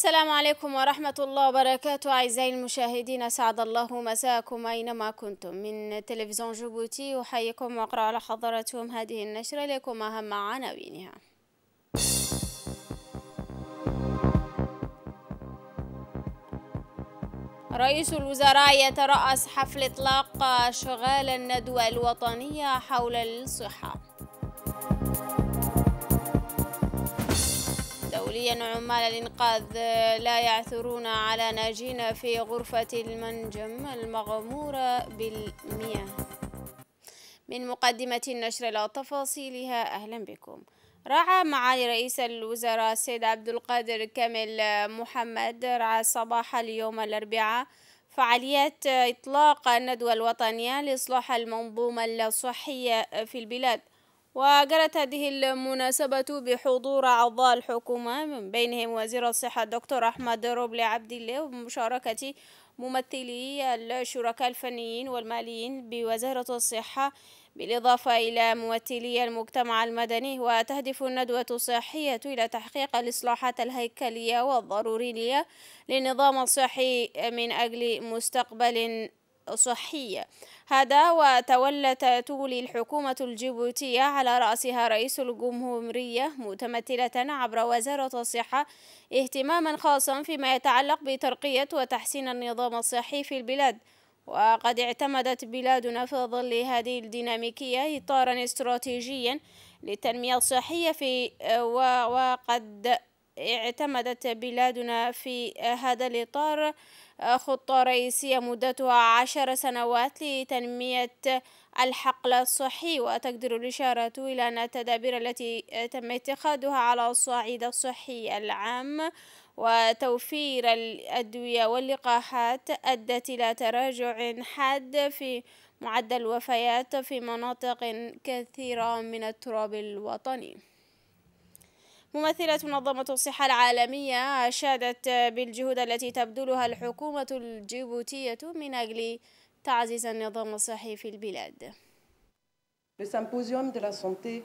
السلام عليكم ورحمة الله وبركاته أعزائي المشاهدين أسعد الله مساكم أينما كنتم من تلفزيون جيبوتي أحييكم وأقرأ على حضراتكم هذه النشرة لكم أهم عناوينها رئيس الوزراء يترأس حفل إطلاق شغال الندوة الوطنية حول الصحة مسؤوليا عمال الإنقاذ لا يعثرون على ناجين في غرفة المنجم المغمورة بالمياه من مقدمة النشر إلى تفاصيلها أهلا بكم رعى معالي رئيس الوزراء السيد عبد القادر كامل محمد رعى صباح اليوم الأربعاء فعاليات إطلاق الندوة الوطنية لإصلاح المنظومة الصحية في البلاد وجرت هذه المناسبة بحضور أعضاء الحكومة من بينهم وزير الصحة الدكتور أحمد روبلي عبد الله وبمشاركة ممثلي الشركاء الفنيين والماليين بوزارة الصحة بالإضافة إلى ممثلي المجتمع المدني وتهدف الندوة الصحية إلى تحقيق الإصلاحات الهيكلية والضرورية للنظام الصحي من أجل مستقبل صحي هذا وتولت تولي الحكومة الجيبوتية على رأسها رئيس الجمهورية متمثلة عبر وزارة الصحة اهتماما خاصا فيما يتعلق بترقية وتحسين النظام الصحي في البلاد وقد اعتمدت بلادنا في ظل هذه الديناميكية إطارا استراتيجيا للتنمية الصحية في وقد اعتمدت بلادنا في هذا الإطار خطة رئيسية مدتها عشر سنوات لتنمية الحقل الصحي وتقدر الإشارة إلى أن التدابير التي تم اتخاذها على الصعيد الصحي العام وتوفير الأدوية واللقاحات أدت إلى تراجع حاد في معدل الوفيات في مناطق كثيرة من التراب الوطني ممثلة منظمة الصحة العالمية أشادت بالجهود التي تبذلها الحكومة الجيبوتية من أجل تعزيز النظام الصحي في البلاد. Le symposium de la santé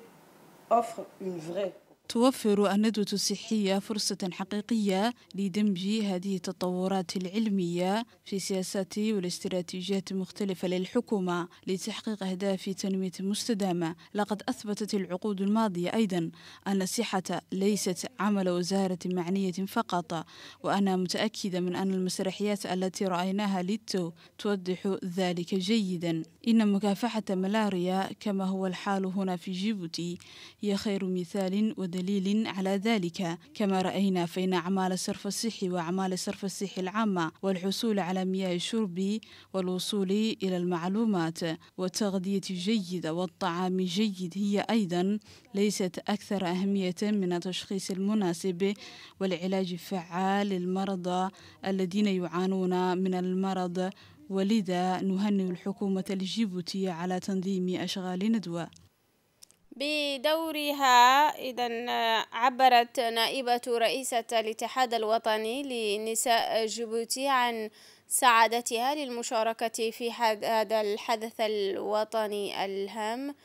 offre une vraie توفر الندوة الصحية فرصة حقيقية لدمج هذه التطورات العلمية في سياسات والاستراتيجيات المختلفة للحكومة لتحقيق أهداف تنمية مستدامة لقد أثبتت العقود الماضية أيضا أن الصحة ليست عمل وزارة معنية فقط وأنا متأكدة من أن المسرحيات التي رأيناها للتو توضح ذلك جيدا إن مكافحة ملاريا كما هو الحال هنا في جيبوتي هي خير مثال ود دليل على ذلك كما رأينا فإن أعمال الصرف الصحي وأعمال الصرف الصحي العامة والحصول على مياه الشرب والوصول إلى المعلومات والتغذية الجيدة والطعام الجيد هي أيضا ليست أكثر أهمية من التشخيص المناسب والعلاج الفعال للمرضى الذين يعانون من المرض ولذا نهنئ الحكومة الجيبوتية على تنظيم أشغال ندوة بدورها إذا آه، عبرت نائبة رئيسة الاتحاد الوطني لنساء جيبوتي عن سعادتها للمشاركة في هذا الحدث الوطني الهام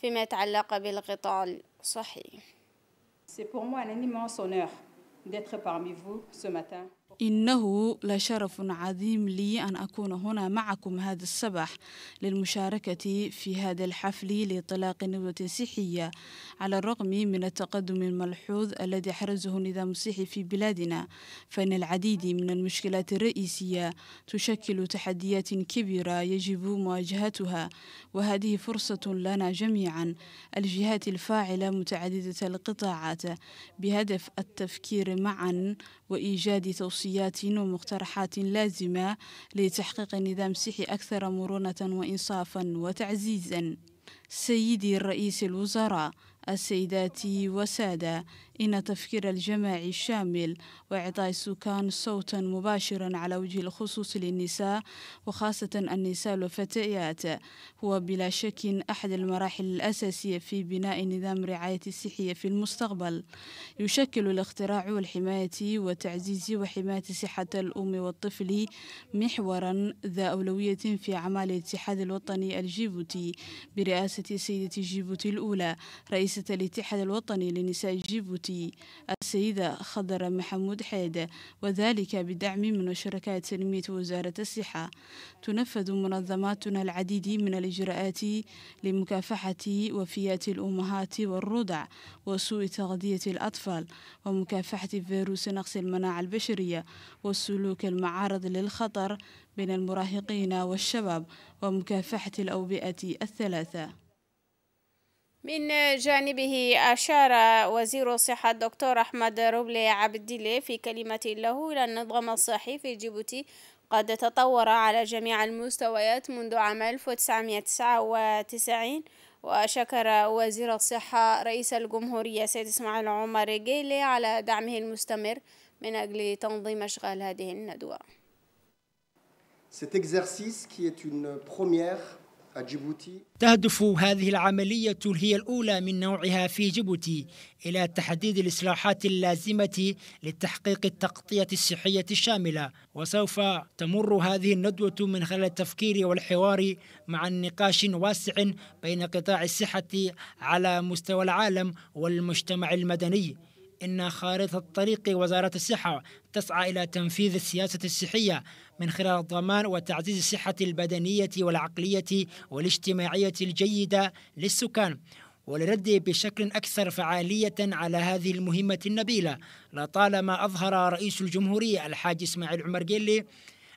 فيما يتعلق بالقطاع الصحي. C'est pour moi un immense honneur d'être parmi vous ce matin. إنه لشرف عظيم لي أن أكون هنا معكم هذا الصباح للمشاركة في هذا الحفل لإطلاق نبضة صحية على الرغم من التقدم الملحوظ الذي حرزه النظام الصحي في بلادنا فإن العديد من المشكلات الرئيسية تشكل تحديات كبيرة يجب مواجهتها وهذه فرصة لنا جميعا الجهات الفاعلة متعددة القطاعات بهدف التفكير معا وإيجاد توصيات تحديات ومقترحات لازمة لتحقيق نظام صحي أكثر مرونة وإنصافا وتعزيزا سيدي رئيس الوزراء السيدات وسادة إن التفكير الجماعي الشامل وإعطاء السكان صوتا مباشرا على وجه الخصوص للنساء وخاصة النساء والفتيات هو بلا شك أحد المراحل الأساسية في بناء نظام رعاية الصحية في المستقبل يشكل الاختراع والحماية وتعزيز وحماية صحة الأم والطفل محورا ذا أولوية في أعمال الاتحاد الوطني الجيبوتي برئاسة سيدة جيبوتي الأولى رئيسة الاتحاد الوطني لنساء جيبوتي السيدة خضر محمود حيدة وذلك بدعم من شركاء تنمية وزارة الصحة تنفذ منظماتنا العديد من الإجراءات لمكافحة وفيات الأمهات والرضع وسوء تغذية الأطفال ومكافحة فيروس نقص المناعة البشرية والسلوك المعارض للخطر بين المراهقين والشباب ومكافحة الأوبئة الثلاثة من جانبه أشار وزير الصحة الدكتور أحمد روبلي عبدلي في كلمة له إلى النظام الصحي في جيبوتي قد تطور على جميع المستويات منذ عام 1999 وشكر وزير الصحة رئيس الجمهورية سيد إسماعيل عمر جيلي على دعمه المستمر من أجل تنظيم أشغال هذه الندوة. Cet exercice qui est une première تهدف هذه العملية هي الأولى من نوعها في جيبوتي إلى تحديد الإصلاحات اللازمة لتحقيق التغطية الصحية الشاملة وسوف تمر هذه الندوة من خلال التفكير والحوار مع النقاش واسع بين قطاع الصحة على مستوى العالم والمجتمع المدني إن خارطة طريق وزارة الصحة تسعى إلى تنفيذ السياسة الصحية من خلال الضمان وتعزيز الصحة البدنية والعقلية والاجتماعية الجيدة للسكان ولرد بشكل أكثر فعالية على هذه المهمة النبيلة لطالما أظهر رئيس الجمهورية الحاج إسماعيل عمر جيلي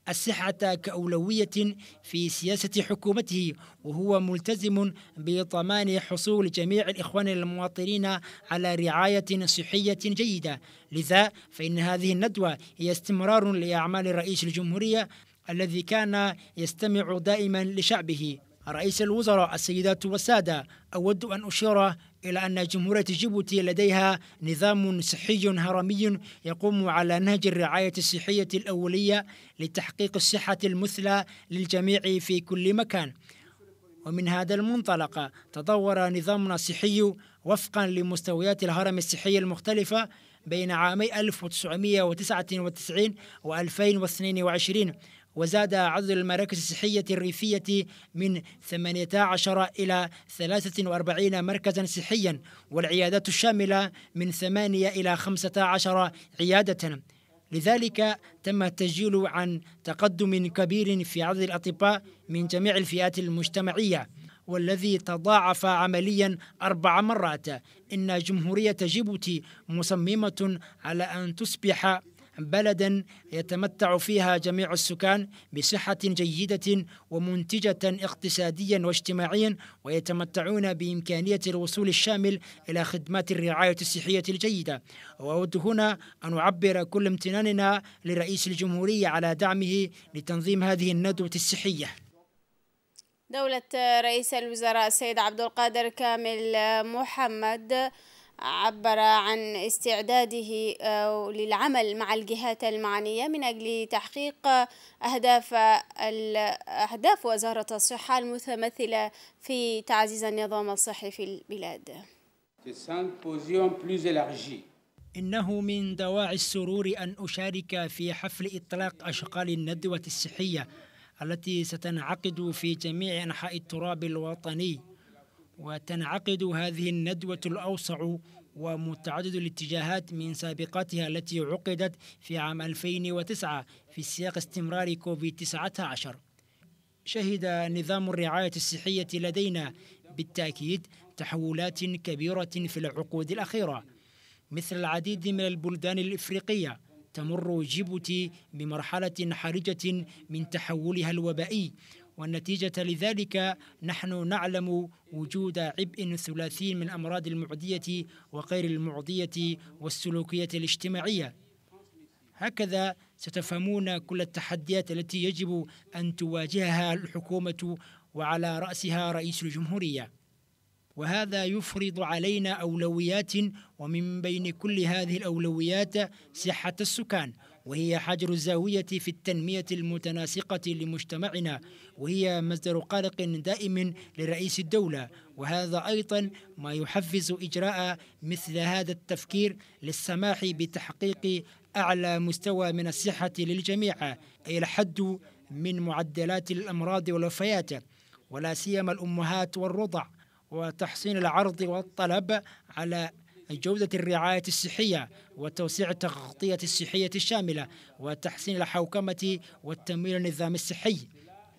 الصحة كأولوية في سياسة حكومته وهو ملتزم بضمان حصول جميع الإخوان المواطنين على رعاية صحية جيدة لذا فإن هذه الندوة هي استمرار لأعمال رئيس الجمهورية الذي كان يستمع دائما لشعبه رئيس الوزراء السيدات والسادة أود أن أشير إلى أن جمهورية جيبوتي لديها نظام صحي هرمي يقوم على نهج الرعاية الصحية الأولية لتحقيق الصحة المثلى للجميع في كل مكان ومن هذا المنطلق تطور نظامنا الصحي وفقا لمستويات الهرم الصحي المختلفة بين عامي 1999 و 2022 وزاد عدد المراكز الصحية الريفية من 18 إلى 43 مركزا صحيا والعيادات الشاملة من 8 إلى 15 عيادة لذلك تم التسجيل عن تقدم كبير في عدد الأطباء من جميع الفئات المجتمعية والذي تضاعف عمليا أربع مرات إن جمهورية جيبوتي مصممة على أن تصبح بلدا يتمتع فيها جميع السكان بصحة جيدة ومنتجة اقتصاديا واجتماعيا ويتمتعون بإمكانية الوصول الشامل إلى خدمات الرعاية الصحية الجيدة وأود هنا أن أعبر كل امتناننا لرئيس الجمهورية على دعمه لتنظيم هذه الندوة الصحية دولة رئيس الوزراء السيد عبد القادر كامل محمد عبر عن استعداده آه، للعمل مع الجهات المعنية من أجل تحقيق أهداف أهداف وزارة الصحة المتمثلة في تعزيز النظام الصحي في البلاد. إنه من دواعي السرور أن أشارك في حفل إطلاق أشغال الندوة الصحية التي ستنعقد في جميع أنحاء التراب الوطني وتنعقد هذه الندوة الأوسع ومتعدد الاتجاهات من سابقاتها التي عقدت في عام 2009 في سياق استمرار كوفيد 19 شهد نظام الرعاية الصحية لدينا بالتأكيد تحولات كبيرة في العقود الأخيرة مثل العديد من البلدان الإفريقية تمر جيبوتي بمرحلة حرجة من تحولها الوبائي والنتيجة لذلك نحن نعلم وجود عبء ثلاثي من الأمراض المعدية وغير المعدية والسلوكية الاجتماعية هكذا ستفهمون كل التحديات التي يجب أن تواجهها الحكومة وعلى رأسها رئيس الجمهورية وهذا يفرض علينا أولويات ومن بين كل هذه الأولويات صحة السكان وهي حجر الزاوية في التنمية المتناسقة لمجتمعنا وهي مصدر قلق دائم لرئيس الدولة وهذا أيضا ما يحفز إجراء مثل هذا التفكير للسماح بتحقيق أعلى مستوى من الصحة للجميع أي الحد من معدلات الأمراض والوفيات ولا سيما الأمهات والرضع وتحسين العرض والطلب على جودة الرعاية الصحية وتوسيع التغطية الصحية الشاملة وتحسين الحوكمة والتمويل النظام الصحي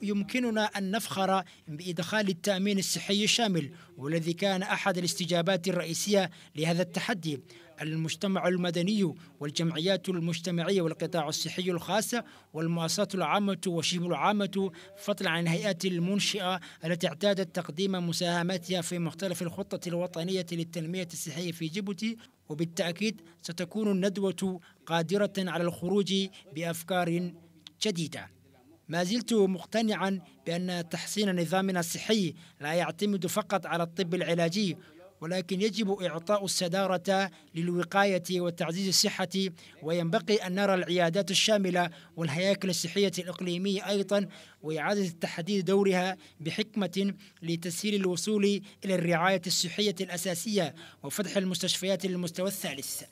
يمكننا أن نفخر بإدخال التأمين الصحي الشامل والذي كان أحد الاستجابات الرئيسية لهذا التحدي المجتمع المدني والجمعيات المجتمعية والقطاع الصحي الخاص والمؤسسات العامة وشبه العامة فضلا عن الهيئات المنشئة التي اعتادت تقديم مساهماتها في مختلف الخطة الوطنية للتنمية الصحية في جيبوتي وبالتأكيد ستكون الندوة قادرة على الخروج بأفكار جديدة ما زلت مقتنعا بأن تحسين نظامنا الصحي لا يعتمد فقط على الطب العلاجي ولكن يجب إعطاء الصدارة للوقاية وتعزيز الصحة وينبغي أن نرى العيادات الشاملة والهياكل الصحية الإقليمية أيضا وإعادة تحديد دورها بحكمة لتسهيل الوصول إلى الرعاية الصحية الأساسية وفتح المستشفيات للمستوى الثالث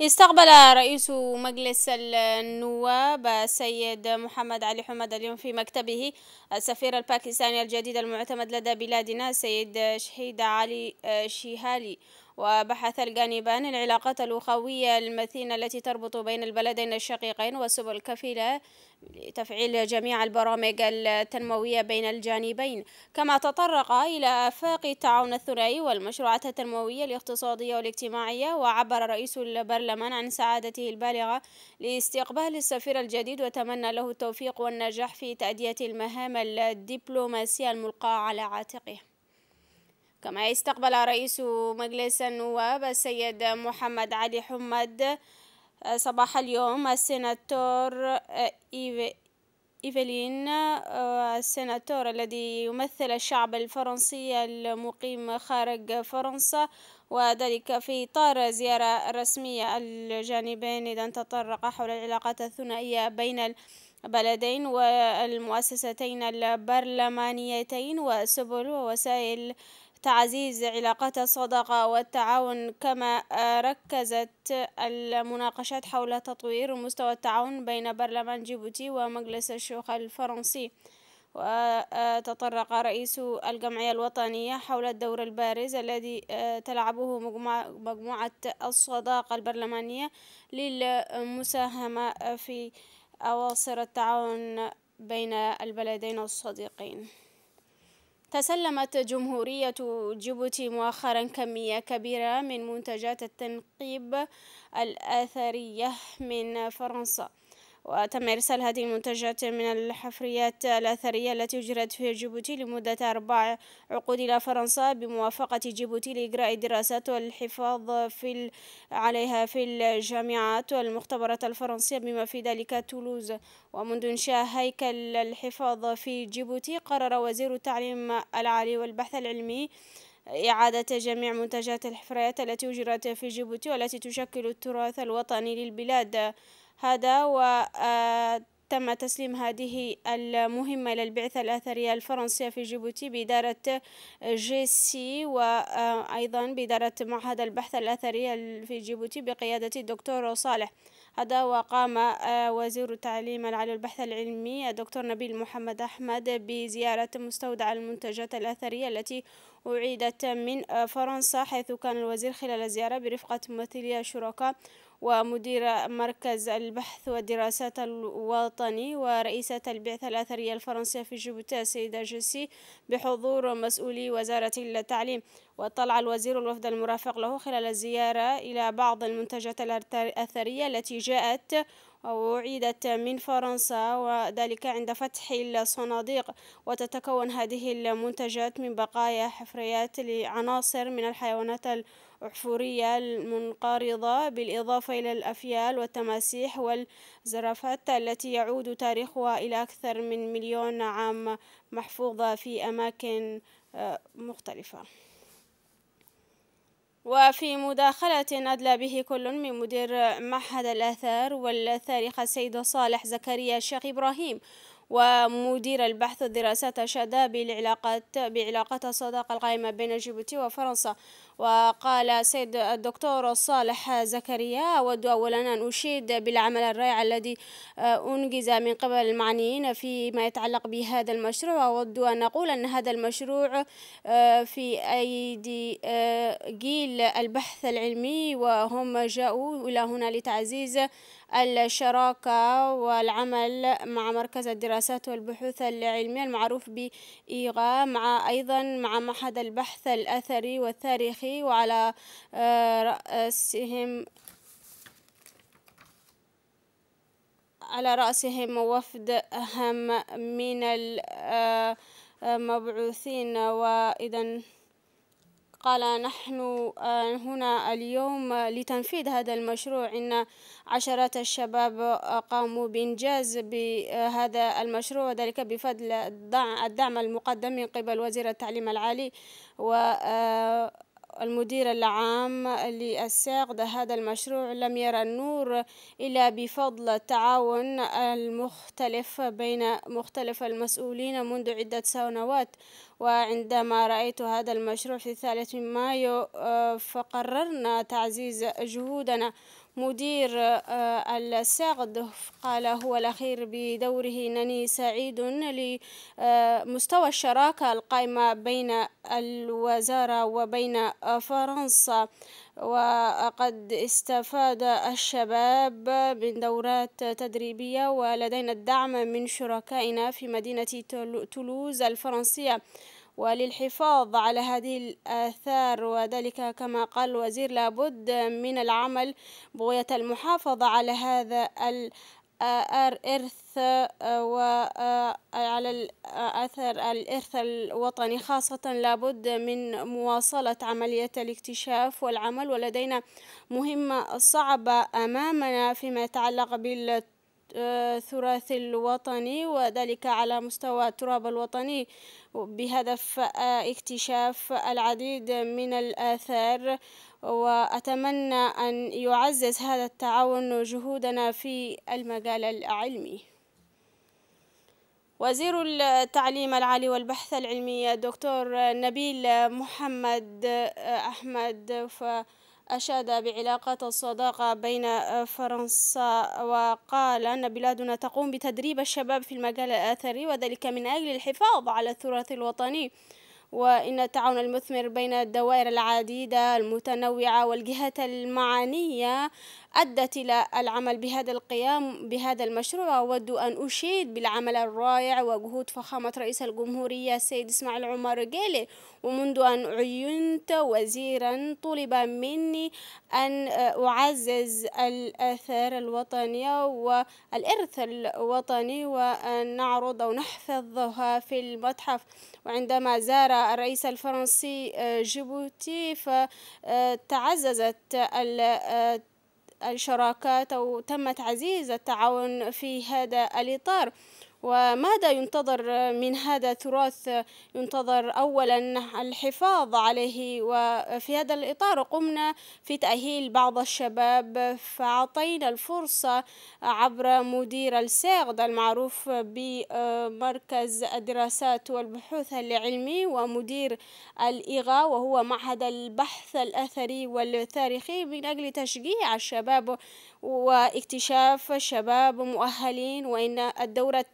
استقبل رئيس مجلس النواب السيد محمد علي حمد اليوم في مكتبه السفير الباكستاني الجديد المعتمد لدى بلادنا السيد شهيد علي شيهالي وبحث الجانبان العلاقات الأخوية المثينة التي تربط بين البلدين الشقيقين والسبل الكفيلة لتفعيل جميع البرامج التنموية بين الجانبين كما تطرق إلى آفاق التعاون الثنائي والمشروعات التنموية الاقتصادية والاجتماعية وعبر رئيس البرلمان عن سعادته البالغة لاستقبال السفير الجديد وتمنى له التوفيق والنجاح في تأدية المهام الدبلوماسية الملقاة على عاتقه كما استقبل رئيس مجلس النواب السيد محمد علي حمد آه، صباح اليوم السناتور إيفلين آه، السناتور آه، الذي يمثل الشعب الفرنسي المقيم خارج فرنسا وذلك في إطار زيارة رسمية الجانبين إذا تطرق حول العلاقات الثنائية بين البلدين والمؤسستين البرلمانيتين وسبل ووسائل تعزيز علاقات الصداقة والتعاون كما ركزت المناقشات حول تطوير مستوى التعاون بين برلمان جيبوتي ومجلس الشيوخ الفرنسي وتطرق رئيس الجمعية الوطنية حول الدور البارز الذي آه، تلعبه مجموعة الصداقة البرلمانية للمساهمة في أواصر التعاون بين البلدين الصديقين تسلمت جمهورية جيبوتي مؤخرا كمية كبيرة من منتجات التنقيب الأثرية من فرنسا وتم إرسال هذه المنتجات من الحفريات الأثرية التي أجرت في جيبوتي لمدة أربع عقود إلى فرنسا بموافقة جيبوتي لإجراء دراسات والحفاظ في عليها في الجامعات والمختبرات الفرنسية بما في ذلك تولوز ومنذ إنشاء هيكل الحفاظ في جيبوتي قرر وزير التعليم العالي والبحث العلمي إعادة جميع منتجات الحفريات التي أجرت في جيبوتي والتي تشكل التراث الوطني للبلاد هذا وتم آه، تسليم هذه المهمة إلى البعثة الأثرية الفرنسية في جيبوتي بإدارة جي سي وأيضا آه، بإدارة معهد البحث الأثري في جيبوتي بقيادة الدكتور صالح هذا وقام آه، وزير التعليم العالي البحث العلمي الدكتور نبيل محمد أحمد بزيارة مستودع المنتجات الأثرية التي أعيدت من فرنسا حيث كان الوزير خلال الزيارة برفقة ممثلي الشركاء ومدير مركز البحث والدراسات الوطني ورئيسة البعثة الأثرية الفرنسية في جيبوتي السيدة جيسي بحضور مسؤولي وزارة التعليم واطلع الوزير الوفد المرافق له خلال الزيارة إلى بعض المنتجات الأثرية التي جاءت وأعيدت من فرنسا وذلك عند فتح الصناديق وتتكون هذه المنتجات من بقايا حفريات لعناصر من الحيوانات الأحفورية المنقرضة بالإضافة إلى الأفيال والتماسيح والزرافات التي يعود تاريخها إلى أكثر من مليون عام محفوظة في أماكن آه، مختلفة وفي مداخلة أدلى به كل من مدير معهد الآثار والتاريخ السيد صالح زكريا الشيخ إبراهيم ومدير البحث والدراسات أشاد بالعلاقات بعلاقات الصداقة القائمة بين جيبوتي وفرنسا وقال سيد الدكتور صالح زكريا أود أولا أن أشيد بالعمل الرائع الذي آه، أنجز من قبل المعنيين فيما يتعلق بهذا المشروع أود أن أقول أن هذا المشروع آه، في أيدي آه، جيل البحث العلمي وهم جاءوا إلى هنا لتعزيز الشراكة والعمل مع مركز الدراسات والبحوث العلمية المعروف بإيغا مع أيضا مع معهد البحث الأثري والتاريخي وعلى آه، رأسهم على رأسهم وفد أهم من المبعوثين آه، وإذا قال نحن آه، هنا اليوم لتنفيذ هذا المشروع إن عشرات الشباب قاموا بإنجاز بهذا آه، المشروع وذلك بفضل الدعم المقدم من قبل وزير التعليم العالي و آه، المدير العام للساقد هذا المشروع لم يرى النور إلا بفضل التعاون المختلف بين مختلف المسؤولين منذ عدة سنوات وعندما رأيت هذا المشروع في الثالث من مايو آه، فقررنا تعزيز جهودنا مدير آه، الساغد قال هو الأخير بدوره أنني سعيد لمستوى آه، الشراكة القائمة بين الوزارة وبين فرنسا وقد استفاد الشباب من دورات تدريبية ولدينا الدعم من شركائنا في مدينة تولوز الفرنسية وللحفاظ على هذه الآثار وذلك كما قال الوزير لابد من العمل بغية المحافظة على هذا ال الإرث وعلى الأثر الإرث الوطني خاصة لابد من مواصلة عملية الاكتشاف والعمل ولدينا مهمة صعبة أمامنا فيما يتعلق بال التراث الوطني وذلك على مستوى التراب الوطني بهدف اكتشاف العديد من الآثار وأتمنى أن يعزز هذا التعاون جهودنا في المجال العلمي وزير التعليم العالي والبحث العلمي الدكتور نبيل محمد أحمد ف أشاد بعلاقات الصداقة بين آه، فرنسا وقال أن بلادنا تقوم بتدريب الشباب في المجال الأثري وذلك من أجل الحفاظ على التراث الوطني وإن التعاون المثمر بين الدوائر العديدة المتنوعة والجهات المعنية أدت إلى العمل بهذا القيام بهذا المشروع أود أن أشيد بالعمل الرائع وجهود فخامة رئيس الجمهورية السيد إسماعيل عمر جيلي ومنذ أن عينت وزيرا طلب مني أن أعزز الآثار الوطنية والإرث الوطني وأن نعرض أو نحفظها في المتحف وعندما زار الرئيس الفرنسي جيبوتي فتعززت الشراكات أو تم تعزيز التعاون في هذا الإطار وماذا ينتظر من هذا التراث ينتظر اولا الحفاظ عليه وفي هذا الاطار قمنا في تاهيل بعض الشباب فاعطينا الفرصه عبر مدير الساغد المعروف بمركز الدراسات والبحوث العلمي ومدير الاغا وهو معهد البحث الاثري والتاريخي من اجل تشجيع الشباب واكتشاف شباب مؤهلين وإن الدورة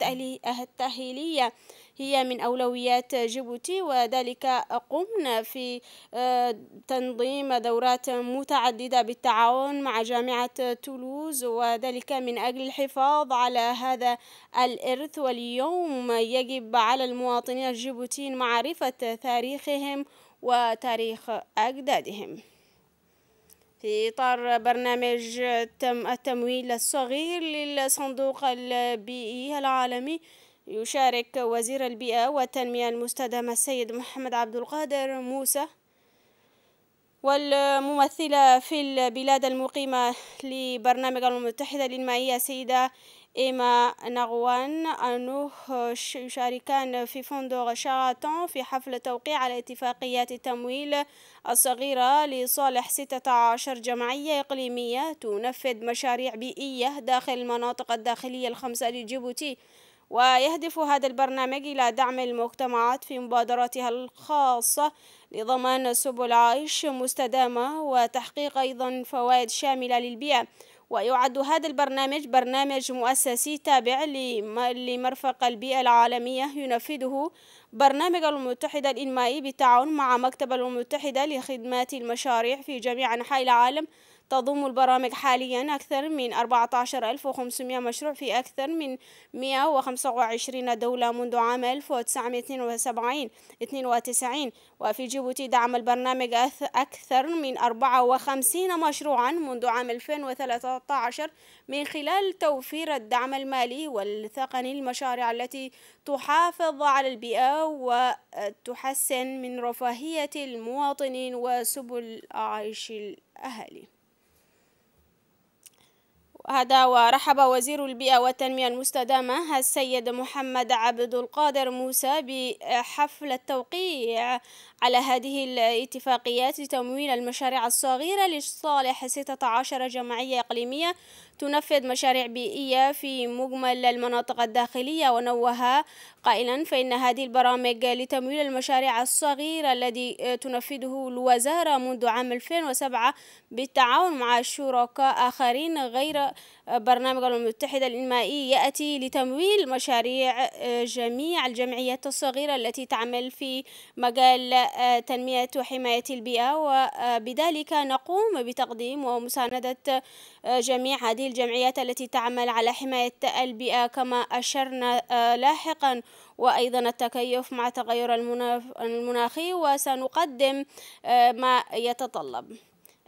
التأهيلية هي من أولويات جيبوتي وذلك قمنا في آه، تنظيم دورات متعددة بالتعاون مع جامعة تولوز وذلك من أجل الحفاظ على هذا الإرث واليوم يجب على المواطنين الجيبوتيين معرفة تاريخهم وتاريخ أجدادهم في إطار برنامج التمويل الصغير للصندوق البيئي العالمي يشارك وزير البيئة والتنمية المستدامة السيد محمد عبد القادر موسى والممثلة في البلاد المقيمة لبرنامج الأمم المتحدة للمائية السيدة إيما نغوان أنه يشاركان في فندق شاغاتون في حفل توقيع على اتفاقيات التمويل الصغيرة لصالح 16 جمعية إقليمية تنفذ مشاريع بيئية داخل المناطق الداخلية الخمسة لجيبوتي ويهدف هذا البرنامج إلى دعم المجتمعات في مبادراتها الخاصة لضمان سبل عيش مستدامة وتحقيق أيضا فوائد شاملة للبيئة ويعد هذا البرنامج برنامج مؤسسي تابع لمرفق البيئة العالمية ينفذه برنامج الأمم المتحدة الإنمائي بالتعاون مع مكتب الأمم المتحدة لخدمات المشاريع في جميع أنحاء العالم تضم البرامج حاليا أكثر من 14500 مشروع في أكثر من 125 دولة منذ عام 1972 92 وفي جيبوتي دعم البرنامج أكثر من 54 مشروعا منذ عام 2013 من خلال توفير الدعم المالي والتقني المشاريع التي تحافظ على البيئة وتحسن من رفاهية المواطنين وسبل عيش الأهالي هذا ورحب وزير البيئة والتنمية المستدامة السيد محمد عبد القادر موسى بحفل التوقيع على هذه الاتفاقيات لتمويل المشاريع الصغيرة لصالح 16 جمعية إقليمية تنفذ مشاريع بيئية في مجمل المناطق الداخلية ونوه قائلا فإن هذه البرامج لتمويل المشاريع الصغيرة الذي تنفذه الوزارة منذ عام 2007 بالتعاون مع شركاء آخرين غير برنامج الأمم المتحدة الإنمائي يأتي لتمويل مشاريع آه، جميع الجمعيات الصغيرة التي تعمل في مجال آه، تنمية وحماية البيئة وبذلك آه، نقوم بتقديم ومساندة جميع هذه الجمعيات التي تعمل على حماية البيئة كما أشرنا لاحقا وأيضا التكيف مع التغير المناخي وسنقدم ما يتطلب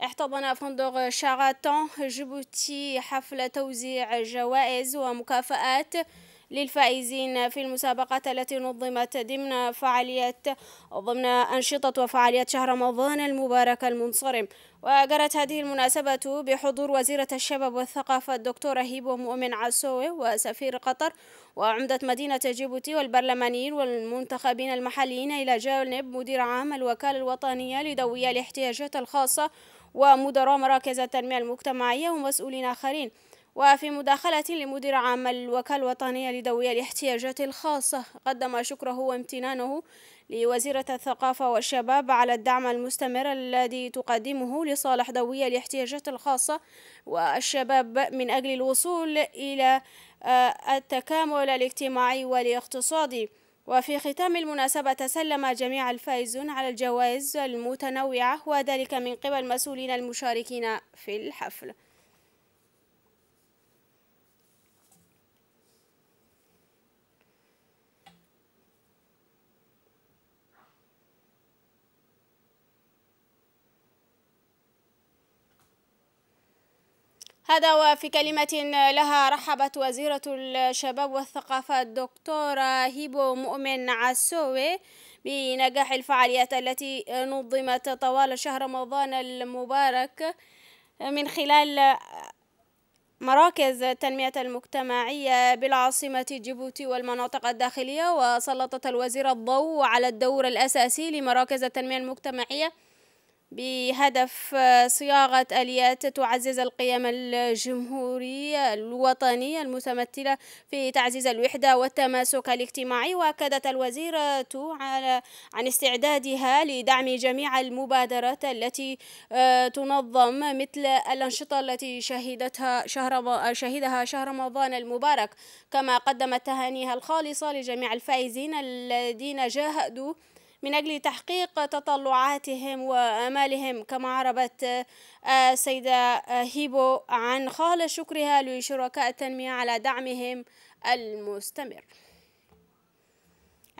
احتضن فندق شاغاتون جيبوتي حفل توزيع جوائز ومكافآت للفائزين في المسابقات التي نظمت ضمن فعاليات ضمن أنشطة وفعاليات شهر رمضان المبارك المنصرم وجرت هذه المناسبة بحضور وزيرة الشباب والثقافة الدكتورة هيبو مؤمن عسوي وسفير قطر وعمدة مدينة جيبوتي والبرلمانيين والمنتخبين المحليين إلى جانب مدير عام الوكالة الوطنية لذوي الاحتياجات الخاصة ومدراء مراكز التنمية المجتمعية ومسؤولين آخرين وفي مداخلة لمدير عام الوكالة الوطنية لذوي الاحتياجات الخاصة قدم شكره وامتنانه لوزيرة الثقافة والشباب على الدعم المستمر الذي تقدمه لصالح ذوي الاحتياجات الخاصة والشباب من أجل الوصول إلى آه، التكامل الاجتماعي والاقتصادي وفي ختام المناسبة تسلم جميع الفائزون على الجوائز المتنوعة وذلك من قبل مسؤولين المشاركين في الحفل هذا وفي كلمة لها رحبت وزيرة الشباب والثقافة الدكتورة هيبو مؤمن عسوي بنجاح الفعاليات التي نظمت طوال شهر رمضان المبارك من خلال مراكز التنمية المجتمعية بالعاصمة جيبوتي والمناطق الداخلية وسلطت الوزير الضوء على الدور الأساسي لمراكز التنمية المجتمعية بهدف آه، صياغة آليات تعزز القيم الجمهورية الوطنية المتمثلة في تعزيز الوحدة والتماسك الاجتماعي وأكدت الوزيرة على عن استعدادها لدعم جميع المبادرات التي آه، تنظم مثل الأنشطة التي شهدتها شهر شهدها شهر رمضان المبارك كما قدمت تهانيها الخالصة لجميع الفائزين الذين جاهدوا من أجل تحقيق تطلعاتهم وآمالهم كما عربت السيدة آه، آه، هيبو عن خالص شكرها لشركاء التنمية على دعمهم المستمر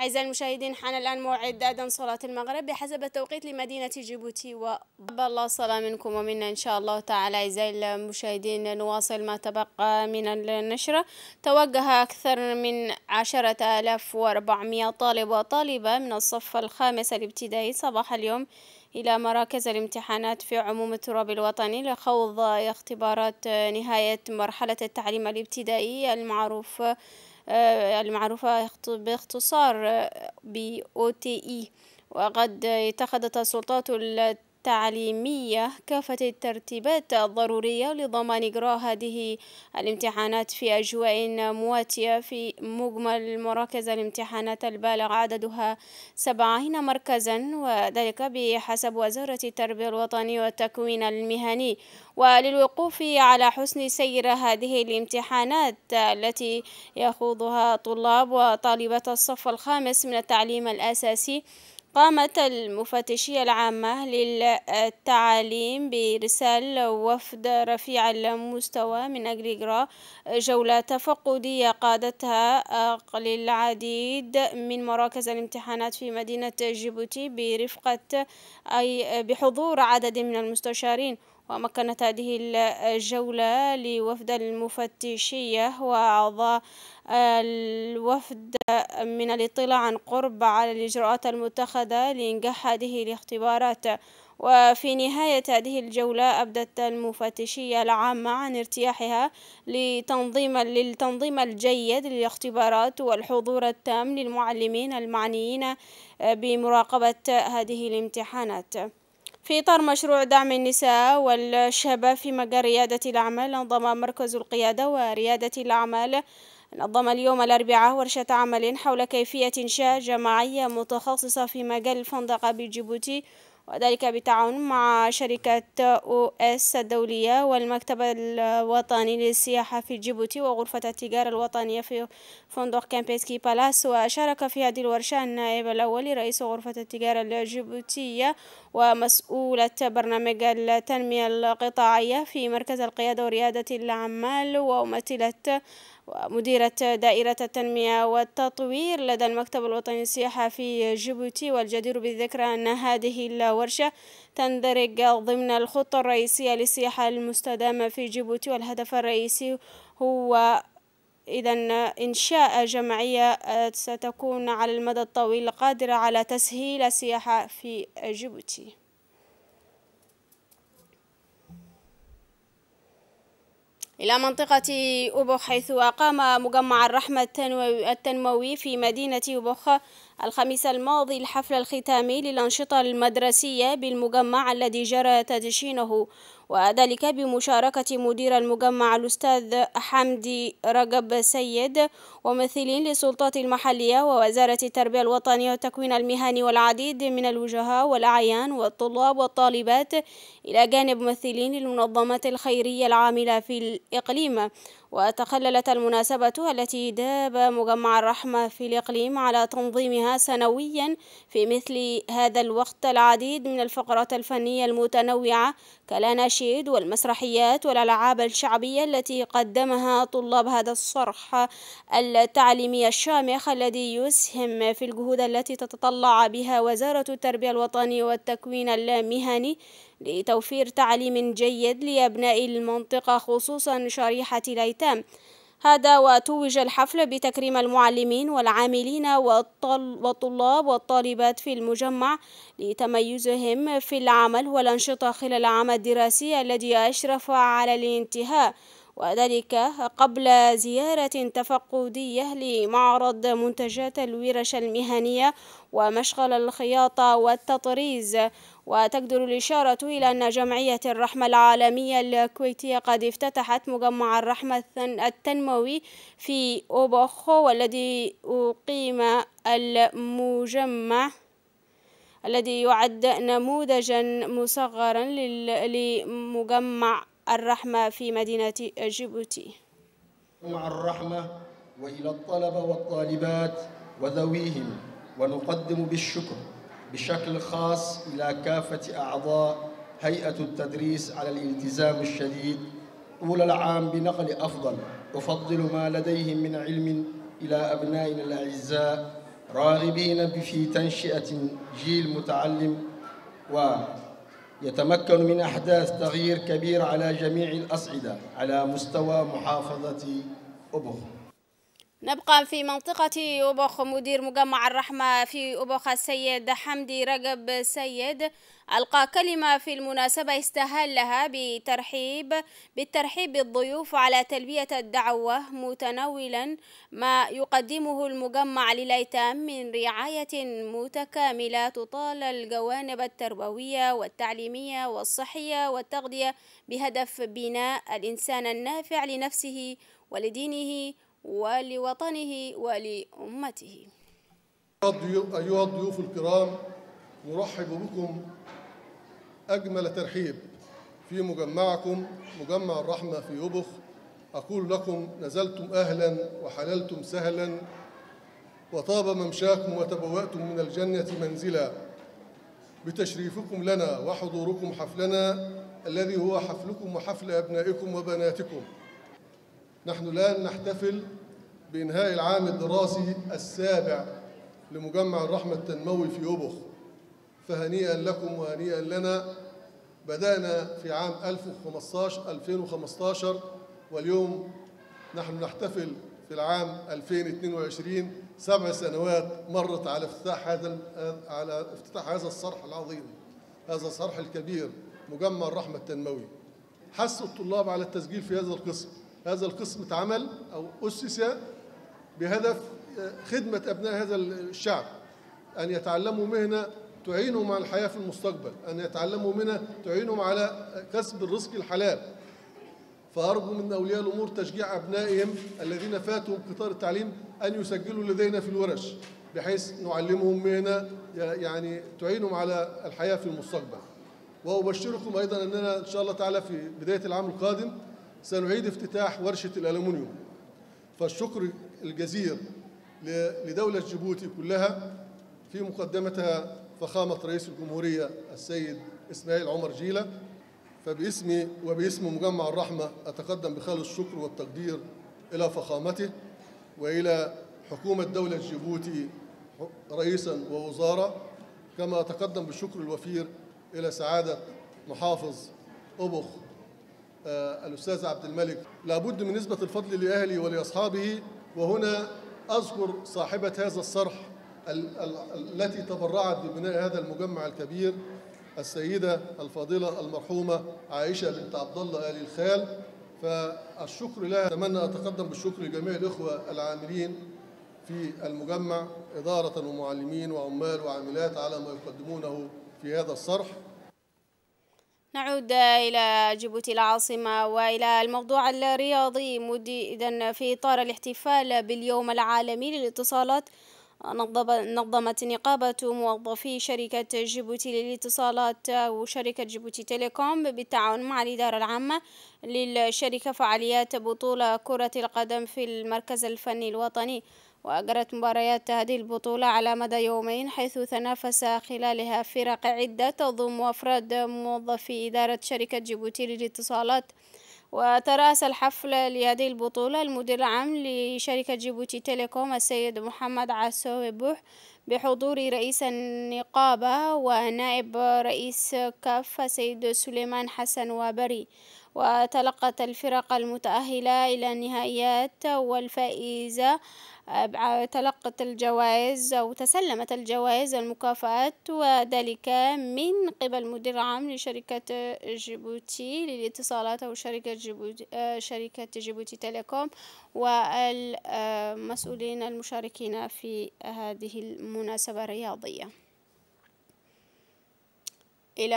أعزائي المشاهدين حان الآن موعد أذان صلاة المغرب بحسب التوقيت لمدينة جيبوتي وقبل الله الصلاة منكم ومنا إن شاء الله تعالى أعزائي المشاهدين نواصل ما تبقى من النشرة توجه أكثر من عشرة آلاف وأربعمائة طالب وطالبة من الصف الخامس الابتدائي صباح اليوم إلى مراكز الامتحانات في عموم التراب الوطني لخوض اختبارات نهاية مرحلة التعليم الابتدائي المعروف المعروفة آه، يعني باختصار آه، بـ OTE وقد اتخذت السلطات التعليمية كافة الترتيبات الضرورية لضمان إجراء هذه الامتحانات في أجواء مواتية في مجمل مراكز الامتحانات البالغ عددها سبعين مركزا وذلك بحسب وزارة التربية الوطنية والتكوين المهني وللوقوف على حسن سير هذه الامتحانات التي يخوضها طلاب وطالبات الصف الخامس من التعليم الأساسي قامت المفتشية العامة للتعاليم بإرسال وفد رفيع المستوى من أجل إجراء جولة تفقدية قادتها للعديد من مراكز الامتحانات في مدينة جيبوتي برفقة أي بحضور عدد من المستشارين ومكنت هذه الجولة لوفد المفتشية وأعضاء آه، الوفد من الاطلاع عن قرب على الإجراءات المتخذة لإنجاح هذه الاختبارات وفي نهاية هذه الجولة أبدت المفتشية العامة عن ارتياحها لتنظيم للتنظيم الجيد للاختبارات والحضور التام للمعلمين المعنيين آه، بمراقبة هذه الامتحانات في إطار مشروع دعم النساء والشباب في مجال ريادة الأعمال أنظم مركز القيادة وريادة الأعمال نظم اليوم الأربعاء ورشة عمل حول كيفية إنشاء جماعية متخصصة في مجال الفندقة بجيبوتي وذلك بالتعاون مع شركة أو إس الدولية والمكتب الوطني للسياحة في جيبوتي وغرفة التجارة الوطنية في فندق كامبيسكي بالاس وشارك في هذه الورشة النائب الأول رئيس غرفة التجارة الجيبوتية ومسؤولة برنامج التنمية القطاعية في مركز القيادة وريادة الأعمال وممثلة ومديرة دائرة التنمية والتطوير لدى المكتب الوطني للسياحة في جيبوتي والجدير بالذكر أن هذه الورشة تندرج ضمن الخطة الرئيسية للسياحة المستدامة في جيبوتي والهدف الرئيسي هو إذا إنشاء جمعية آه، ستكون على المدى الطويل قادرة على تسهيل السياحة في جيبوتي إلى منطقة أبخ حيث أقام مجمع الرحمة التنموي, في مدينة أبخ الخميس الماضي الحفل الختامي للأنشطة المدرسية بالمجمع الذي جرى تدشينه وذلك بمشاركة مدير المجمع الأستاذ حمدي رجب سيد وممثلين للسلطات المحلية ووزارة التربية الوطنية والتكوين المهني والعديد من الوجهاء والأعيان والطلاب والطالبات إلى جانب ممثلين للمنظمات الخيرية العاملة في الإقليم وتخللت المناسبة التي داب مجمع الرحمة في الإقليم على تنظيمها سنويا في مثل هذا الوقت العديد من الفقرات الفنية المتنوعة كالأناشيد والمسرحيات والألعاب الشعبية التي قدمها طلاب هذا الصرح التعليمي الشامخ الذي يسهم في الجهود التي تتطلع بها وزارة التربية الوطنية والتكوين اللامهني لتوفير تعليم جيد لأبناء المنطقة خصوصا شريحة الأيتام هذا وتوج الحفل بتكريم المعلمين والعاملين والطلاب والطالبات في المجمع لتميزهم في العمل والأنشطة خلال العام الدراسي الذي أشرف على الانتهاء وذلك قبل زيارة تفقدية لمعرض منتجات الورش المهنية ومشغل الخياطة والتطريز وتقدر الإشارة إلى أن جمعية الرحمة العالمية الكويتية قد افتتحت مجمع الرحمة التنموي في أوبوخو والذي أقيم المجمع الذي يعد نموذجا مصغرا لمجمع الرحمة في مدينة جيبوتي مع الرحمة وإلى الطلبة والطالبات وذويهم ونقدم بالشكر بشكل خاص إلى كافة أعضاء هيئة التدريس على الالتزام الشديد طول العام بنقل أفضل أفضل ما لديهم من علم إلى أبنائنا الأعزاء راغبين في تنشئة جيل متعلم و يتمكن من أحداث تغيير كبير على جميع الأصعدة على مستوى محافظة أبخ نبقى في منطقة أبوخ مدير مجمع الرحمة في أبوخ السيد حمدي رجب سيد ألقى كلمة في المناسبة استهلها بترحيب بالترحيب بالضيوف على تلبية الدعوة متناولا ما يقدمه المجمع للأيتام من رعاية متكاملة تطال الجوانب التربوية والتعليمية والصحية والتغذية بهدف بناء الإنسان النافع لنفسه ولدينه ولوطنه ولأمته أيها الضيوف الكرام نرحب بكم أجمل ترحيب في مجمعكم مجمع الرحمة في يوبخ أقول لكم نزلتم أهلا وحللتم سهلا وطاب ممشاكم وتبوأتم من الجنة منزلا بتشريفكم لنا وحضوركم حفلنا الذي هو حفلكم وحفل أبنائكم وبناتكم نحن الآن نحتفل بإنهاء العام الدراسي السابع لمجمع الرحمة التنموي في أبخ فهنيئا لكم وهنيئا لنا بدأنا في عام 2015 2015 واليوم نحن نحتفل في العام 2022 سبع سنوات مرت على افتتاح هذا على افتتاح هذا الصرح العظيم هذا الصرح الكبير مجمع الرحمة التنموي حث الطلاب على التسجيل في هذا القسم هذا القسم اتعمل أو أسس بهدف خدمة أبناء هذا الشعب أن يتعلموا مهنة تعينهم على الحياة في المستقبل أن يتعلموا منها تعينهم على كسب الرزق الحلال فأرجو من أولياء الأمور تشجيع أبنائهم الذين فاتوا قطار التعليم أن يسجلوا لدينا في الورش بحيث نعلمهم مهنة يعني تعينهم على الحياة في المستقبل وأبشركم أيضا أننا إن شاء الله تعالى في بداية العام القادم سنعيد افتتاح ورشة الألمنيوم فالشكر الجزير لدولة جيبوتي كلها في مقدمتها فخامة رئيس الجمهورية السيد إسماعيل عمر جيلة فباسمي وباسم مجمع الرحمة أتقدم بخالص الشكر والتقدير إلى فخامته وإلى حكومة دولة جيبوتي رئيسا ووزارة كما أتقدم بالشكر الوفير إلى سعادة محافظ أبوخ آه، الأستاذ عبد الملك لابد من نسبة الفضل لأهلي ولأصحابه وهنا أذكر صاحبة هذا الصرح التي تبرعت ببناء هذا المجمع الكبير السيدة الفاضلة المرحومة عائشة بنت عبد الله آل الخال فالشكر لها أتمنى أتقدم بالشكر لجميع الإخوة العاملين في المجمع إدارة ومعلمين وعمال وعاملات على ما يقدمونه في هذا الصرح نعود إلى جيبوتي العاصمة وإلى الموضوع الرياضي مديدا في إطار الاحتفال باليوم العالمي للاتصالات نظمت نقابة موظفي شركة جيبوتي للاتصالات وشركة جيبوتي تيليكوم بالتعاون مع الإدارة العامة للشركة فعاليات بطولة كرة القدم في المركز الفني الوطني وأجرت مباريات هذه البطولة على مدى يومين حيث تنافس خلالها فرق عدة تضم أفراد موظفي إدارة شركة جيبوتي للاتصالات وتراس الحفل لهذه البطولة المدير العام لشركة جيبوتي تيليكوم السيد محمد عسو بوح بحضور رئيس النقابة ونائب رئيس كاف السيد سليمان حسن وبري وتلقت الفرق المتأهلة إلى النهائيات والفائزة تلقت الجوائز أو تسلمت الجوائز والمكافآت وذلك من قبل مدير عام لشركة جيبوتي للاتصالات أو شركة جيبوتي, شركة جيبوتي تيليكوم والمسؤولين المشاركين في هذه المناسبة الرياضية إلى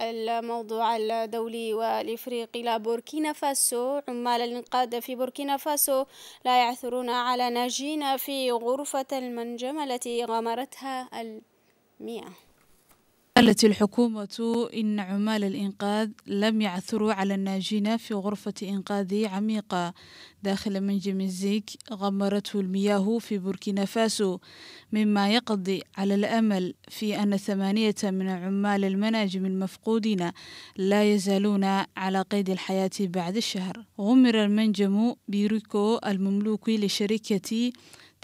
الموضوع الدولي والإفريقي لبوركينا فاسو عمال الإنقاذ في بوركينا فاسو لا يعثرون على ناجين في غرفة المنجمة التي غمرتها المياه قالت الحكومة إن عمال الإنقاذ لم يعثروا على الناجين في غرفة إنقاذ عميقة داخل منجم الزيك غمرته المياه في بوركينا فاسو مما يقضي على الأمل في أن ثمانية من عمال المناجم المفقودين لا يزالون على قيد الحياة بعد الشهر غمر المنجم بيريكو المملوك لشركة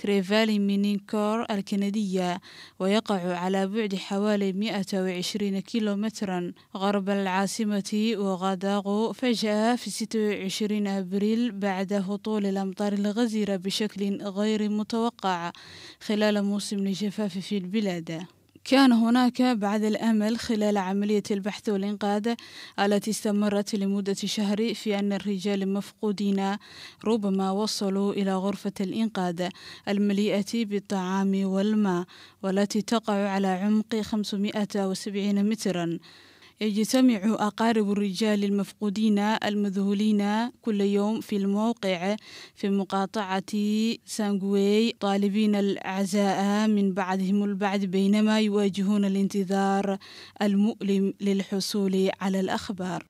تريفالي مينينكور الكندية ويقع على بعد حوالي 120 كيلومترا غرب العاصمة وغاداغو فجأة في 26 أبريل بعد هطول الأمطار الغزيرة بشكل غير متوقع خلال موسم الجفاف في البلاد كان هناك بعض الأمل خلال عملية البحث والإنقاذ التي استمرت لمدة شهر في أن الرجال المفقودين ربما وصلوا إلى غرفة الإنقاذ المليئة بالطعام والماء والتي تقع على عمق 570 متراً يجتمع أقارب الرجال المفقودين المذهولين كل يوم في الموقع في مقاطعة سانغوي طالبين العزاء من بعضهم البعض بينما يواجهون الانتظار المؤلم للحصول على الأخبار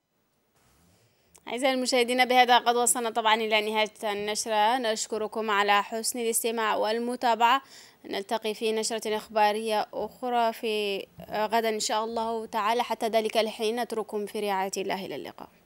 أعزائي المشاهدين بهذا قد وصلنا طبعا إلى نهاية النشرة نشكركم على حسن الاستماع والمتابعة نلتقي في نشرة أخبارية أخرى في آه، غدا إن شاء الله تعالى حتى ذلك الحين أترككم في رعاية الله إلى اللقاء